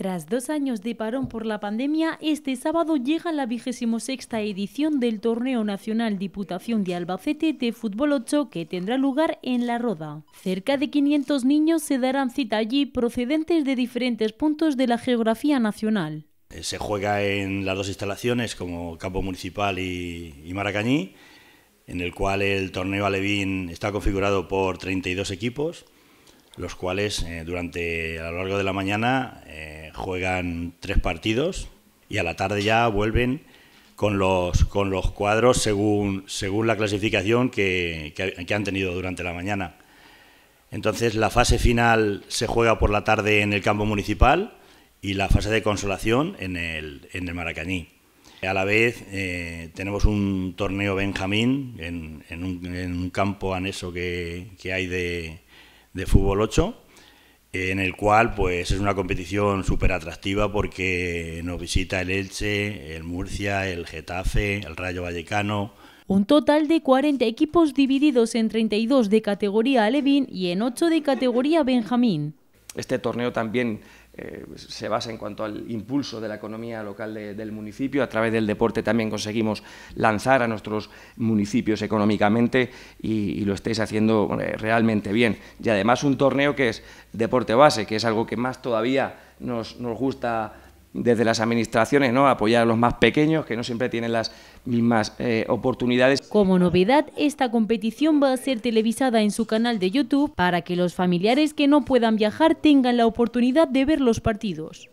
Tras dos años de parón por la pandemia, este sábado llega la 26 sexta edición del Torneo Nacional Diputación de Albacete de Fútbol 8 que tendrá lugar en La Roda. Cerca de 500 niños se darán cita allí procedentes de diferentes puntos de la geografía nacional. Eh, se juega en las dos instalaciones como Campo Municipal y, Maracañí, en el cual el torneo Alevín está configurado por 32 equipos, los cuales eh, durante a lo largo de la mañana juegan tres partidos y a la tarde ya vuelven con los, con los cuadros según, según la clasificación que, han tenido durante la mañana. Entonces la fase final se juega por la tarde en el campo municipal y la fase de consolación en el, en Maracañí. A la vez eh, tenemos un torneo Benjamín en, un, campo anexo que, hay de, de fútbol 8 en el cual pues es una competición súper atractiva porque nos visita el Elche, el Murcia, el Getafe, el Rayo Vallecano. Un total de 40 equipos divididos en 32 de categoría Alevín y en 8 de categoría Benjamín. Este torneo también eh, se basa en cuanto al impulso de la economía local del municipio. A través del deporte también conseguimos lanzar a nuestros municipios económicamente y, lo estáis haciendo eh, realmente bien. Y además un torneo que es deporte base, que es algo que más todavía nos, nos gusta desde las administraciones, ¿no? apoyar a los más pequeños que no siempre tienen las mismas eh, oportunidades. Como novedad, esta competición va a ser televisada en su canal de YouTube para que los familiares que no puedan viajar tengan la oportunidad de ver los partidos.